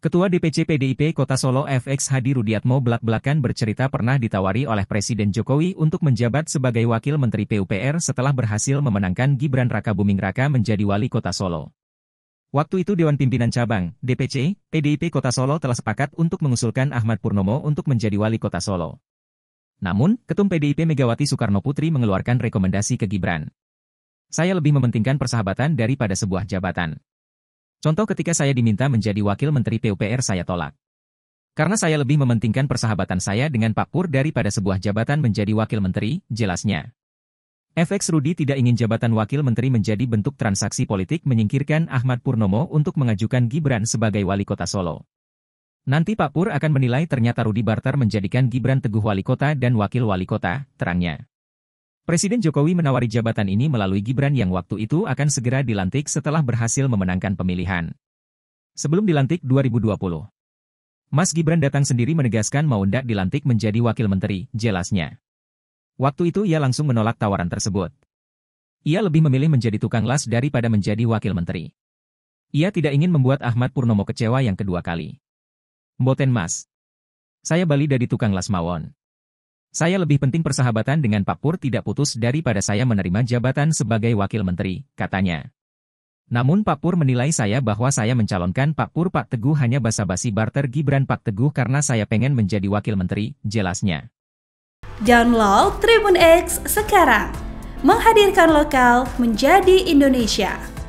Ketua DPC PDIP Kota Solo FX Hadi Rudiatmo belak-belakan bercerita pernah ditawari oleh Presiden Jokowi untuk menjabat sebagai Wakil Menteri PUPR setelah berhasil memenangkan Gibran Raka Buming Raka menjadi Wali Kota Solo. Waktu itu Dewan Pimpinan Cabang, DPC, PDIP Kota Solo telah sepakat untuk mengusulkan Ahmad Purnomo untuk menjadi Wali Kota Solo. Namun, Ketum PDIP Megawati Soekarno Putri mengeluarkan rekomendasi ke Gibran. Saya lebih mementingkan persahabatan daripada sebuah jabatan. Contoh ketika saya diminta menjadi wakil menteri PUPR saya tolak. Karena saya lebih mementingkan persahabatan saya dengan Pak Pur daripada sebuah jabatan menjadi wakil menteri, jelasnya. FX Rudi tidak ingin jabatan wakil menteri menjadi bentuk transaksi politik menyingkirkan Ahmad Purnomo untuk mengajukan Gibran sebagai wali kota Solo. Nanti Pak Pur akan menilai ternyata Rudi barter menjadikan Gibran teguh wali kota dan wakil wali kota, terangnya. Presiden Jokowi menawari jabatan ini melalui Gibran yang waktu itu akan segera dilantik setelah berhasil memenangkan pemilihan. Sebelum dilantik 2020. Mas Gibran datang sendiri menegaskan mau ndak dilantik menjadi wakil menteri, jelasnya. Waktu itu ia langsung menolak tawaran tersebut. Ia lebih memilih menjadi tukang las daripada menjadi wakil menteri. Ia tidak ingin membuat Ahmad Purnomo kecewa yang kedua kali. Mboten mas. Saya bali dari tukang las mawon. Saya lebih penting persahabatan dengan Pak Pur tidak putus daripada saya menerima jabatan sebagai wakil menteri, katanya. Namun Pak Pur menilai saya bahwa saya mencalonkan Pak Pur Pak Teguh hanya basa-basi barter Gibran Pak Teguh karena saya pengen menjadi wakil menteri, jelasnya. Download Tribun X sekarang. Menghadirkan lokal menjadi Indonesia.